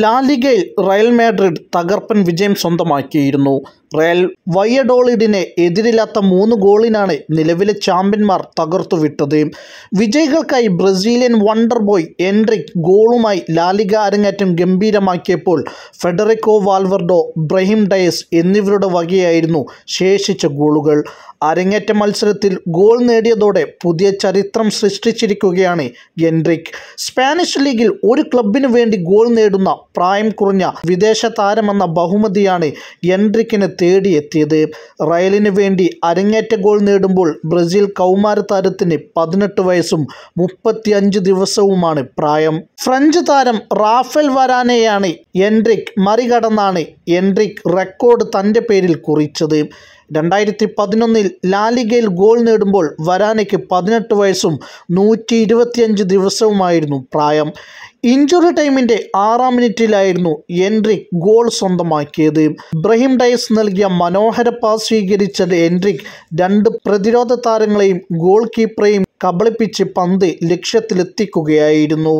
ലാലിഗയിൽ Real Madrid തകർപ്പൻ വിജയം സ്വന്തമാക്കിയിരുന്നു റയൽ വയ്യഡോളിഡിനെ എതിരില്ലാത്ത മൂന്ന് ഗോളിനാണ് നിലവിലെ ചാമ്പ്യന്മാർ തകർത്തു വിട്ടത് വിജയികൾക്കായി ബ്രസീലിയൻ വണ്ടർ ബോയ് എൻട്രിക് ഗോളുമായി ലാലിഗ അരങ്ങേറ്റം ഗംഭീരമാക്കിയപ്പോൾ ഫെഡറിക്കോ വാൽവർഡോ ബ്രഹിം ഡയസ് എന്നിവരുടെ വകയായിരുന്നു ശേഷിച്ച ഗോളുകൾ അരങ്ങേറ്റ മത്സരത്തിൽ ഗോൾ നേടിയതോടെ പുതിയ ചരിത്രം സൃഷ്ടിച്ചിരിക്കുകയാണ് ഗെൻഡ്രിക് സ്പാനിഷ് ലീഗിൽ ഒരു ക്ലബിനു വേണ്ടി ഗോൾ നേടുന്ന പ്രായം കുറഞ്ഞ വിദേശ താരമെന്ന ബഹുമതിയാണ് ഗെൻഡ്രിക്കിന് തേടിയെത്തിയത് റയലിന് വേണ്ടി അരങ്ങേറ്റ ഗോൾ നേടുമ്പോൾ ബ്രസീൽ കൗമാര താരത്തിന് പതിനെട്ട് വയസ്സും മുപ്പത്തിയഞ്ച് ദിവസവുമാണ് പ്രായം ഫ്രഞ്ച് താരം റാഫേൽ വരാനെയാണ് എൻഡ്രിക് മറികടന്നാണ് എൻഡ്രിക് റെക്കോർഡ് തൻ്റെ പേരിൽ കുറിച്ചത് രണ്ടായിരത്തി പതിനൊന്നിൽ ലാലിഗയിൽ ഗോൾ നേടുമ്പോൾ വരാനയ്ക്ക് പതിനെട്ട് വയസ്സും നൂറ്റി ഇരുപത്തിയഞ്ച് ദിവസവുമായിരുന്നു പ്രായം ഇഞ്ചുറി ടൈമിൻ്റെ ആറാം മിനിറ്റിലായിരുന്നു എൻട്രിക് ഗോൾ സ്വന്തമാക്കിയത് ഇബ്രാഹിം ഡയസ് നൽകിയ മനോഹര പാസ് സ്വീകരിച്ച എൻട്രിക് രണ്ട് പ്രതിരോധ താരങ്ങളെയും ഗോൾ കീപ്പറെയും കബളിപ്പിച്ച് പന്ത് ലക്ഷ്യത്തിലെത്തിക്കുകയായിരുന്നു